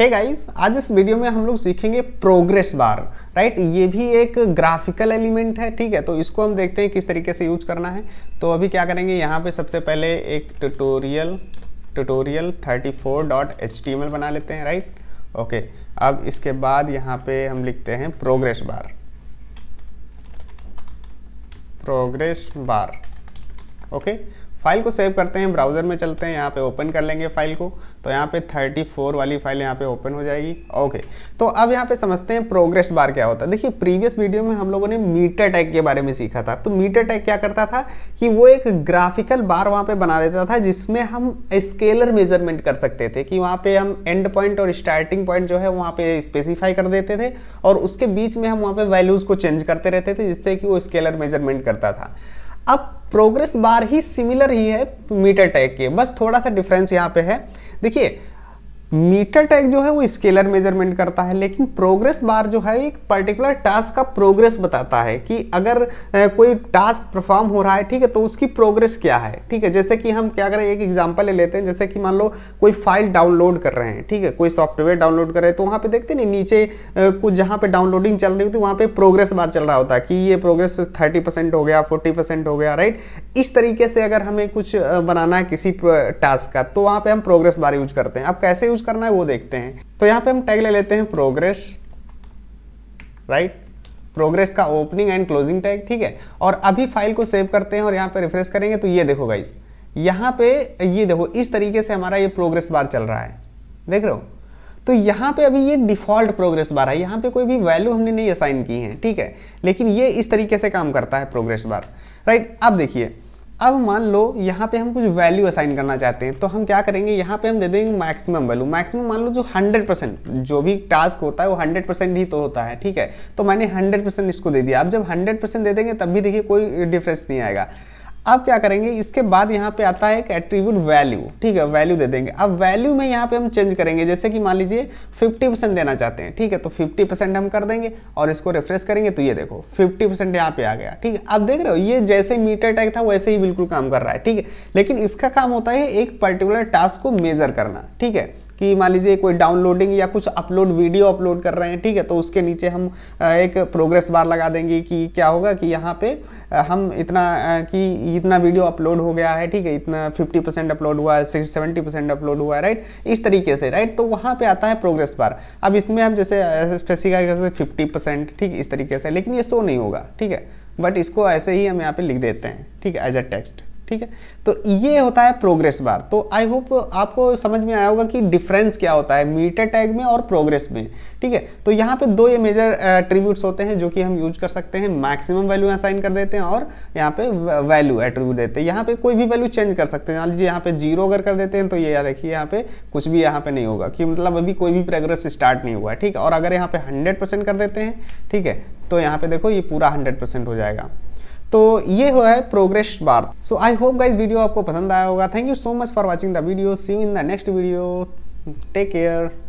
हे hey guys आज इस video में हम लोग सीखेंगे प्रोग्रेस बार राइट ये भी एक ग्राफिकल एलिमेंट है ठीक है तो इसको हम देखते हैं किस तरीके से यूज करना है तो अभी क्या करेंगे यहाँ पे सबसे पहले एक ट्यूटोरियल ट्यूटोरियल 34.html बना लेते हैं राइट ओके अब इसके बाद यहाँ पे हम लिखते हैं progress bar progress bar okay file को सेव करते हैं ब्राउज़र में चलते हैं यहाँ पे ओपन कर लेंगे फाइल को तो यहाँ पे 34 वाली फाइल यहाँ पे ओपन हो जाएगी ओके तो अब यहाँ पे समझते हैं प्रोग्रेस बार क्या होता है देखिए प्रीवियस वीडियो में हम लोगों ने मीटर टैग के बारे में सीखा था तो मीटर टैग क्या करता था कि वो एक ग्राफिकल बार वहाँ पे बना देता था जिसमें हम स्केलर मेजरमेंट कर सकते थे कि वहाँ पर हम एंड पॉइंट और स्टार्टिंग पॉइंट जो है वहाँ पर स्पेसिफाई कर देते थे और उसके बीच में हम वहाँ पर वैल्यूज़ को चेंज करते रहते थे जिससे कि वो स्केलर मेजरमेंट करता था अब प्रोग्रेस बार ही सिमिलर ही है मीटर टैग के बस थोड़ा सा डिफरेंस यहाँ पे है देखिए मीटर टैग जो है वो स्केलर मेजरमेंट करता है लेकिन प्रोग्रेस बार जो है एक पर्टिकुलर टास्क का प्रोग्रेस बताता है कि अगर कोई टास्क परफॉर्म हो रहा है ठीक है तो उसकी प्रोग्रेस क्या है ठीक है जैसे कि हम क्या करें एक एग्जांपल ले लेते हैं जैसे कि मान लो कोई फाइल डाउनलोड कर रहे हैं ठीक है कोई सॉफ्टवेयर डाउनलोड कर रहे हैं तो वहाँ पर देखते नहीं नीचे कुछ जहाँ पर डाउनलोडिंग चल रही होती है वहाँ पर प्रोग्रेस बार चल रहा होता है कि ये प्रोग्रेस थर्टी हो गया फोर्टी हो गया राइट इस तरीके से अगर हमें कुछ बनाना है किसी टास्क का तो वहाँ पर हम प्रोग्रेस बार यूज करते हैं अब कैसे यूज करना है वो देखते हैं तो यहाँ पे हम टैग ले लेते हैं प्रोग्रेस राइट प्रोग्रेस का ओपनिंग एंड क्लोजिंग टैग ठीक है और अभी फाइल को सेव करते हैं और यहाँ पे रिफ्रेश करेंगे तो ये देखो गाइस यहाँ पे ये देखो इस तरीके से हमारा ये प्रोग्रेस बार चल रहा है देख रहे हो तो यहाँ पे अभी ये डिफ़ॉल्ट प्रोग्रेस बार है यहाँ पे कोई भी वैल्यू हमने नहीं असाइन की है ठीक है लेकिन ये इस तरीके से काम करता है प्रोग्रेस बार राइट अब देखिए अब मान लो यहाँ पे हम कुछ वैल्यू असाइन करना चाहते हैं तो हम क्या करेंगे यहाँ पे हम दे देंगे मैक्सिमम वैल्यू मैक्सिमम मान लो जो 100 परसेंट जो भी टास्क होता है वो 100 परसेंट ही तो होता है ठीक है तो मैंने 100 परसेंट इसको दे दिया अब जब 100 परसेंट दे देंगे तब भी देखिए कोई डिफरेंस नहीं आएगा अब क्या करेंगे इसके बाद यहाँ पे आता है एक एट्रीब्यूट वैल्यू ठीक है वैल्यू दे देंगे अब वैल्यू में यहाँ पे हम चेंज करेंगे जैसे कि मान लीजिए 50 परसेंट देना चाहते हैं ठीक है तो 50 परसेंट हम कर देंगे और इसको रिफ्रेश करेंगे तो ये देखो 50 परसेंट यहाँ पे आ गया ठीक है अब देख रहे हो ये जैसे मीटर टैग था वैसे ही बिल्कुल काम कर रहा है ठीक है लेकिन इसका काम होता है एक पर्टिकुलर टास्क को मेजर करना ठीक है कि मान लीजिए कोई डाउनलोडिंग या कुछ अपलोड वीडियो अपलोड कर रहे हैं ठीक है तो उसके नीचे हम एक प्रोग्रेस बार लगा देंगे कि क्या होगा कि यहाँ पे हम इतना कि इतना वीडियो अपलोड हो गया है ठीक है इतना 50 परसेंट अपलोड हुआ है सिक्स सेवेंटी परसेंट अपलोड हुआ है राइट इस तरीके से राइट तो वहाँ पे आता है प्रोग्रेस बार अब इसमें हम जैसे स्पेसिफाई कर सकते फिफ्टी परसेंट ठीक इस तरीके से लेकिन ये शो नहीं होगा ठीक है बट इसको ऐसे ही हम यहाँ पर लिख देते हैं ठीक है एज अ टेक्स्ट ठीक है तो ये होता है प्रोग्रेस बार तो आई होप आपको समझ में आया होगा कि डिफरेंस क्या होता है मीटर टैग में और प्रोग्रेस में ठीक है तो यहाँ पे दो ये मेजर एट्रीब्यूट्स होते हैं जो कि हम यूज कर सकते हैं मैक्सिमम वैल्यू असाइन कर देते हैं और यहाँ पे वैल्यू एट्रीब्यूट देते हैं यहाँ पे कोई भी वैल्यू चेंज कर सकते हैं मान लीजिए यहाँ पे जीरो अगर कर देते हैं तो ये यहाँ देखिए यहाँ पे कुछ भी यहाँ पे नहीं होगा कि मतलब अभी कोई भी प्रोग्रेस स्टार्ट नहीं हुआ है ठीक है और अगर यहाँ पे हंड्रेड कर देते हैं ठीक है तो यहाँ पे देखो ये पूरा हंड्रेड हो जाएगा तो ये हुआ है progress bar so I hope guys video आपको पसंद आया होगा thank you so much for watching the video see you in the next video take care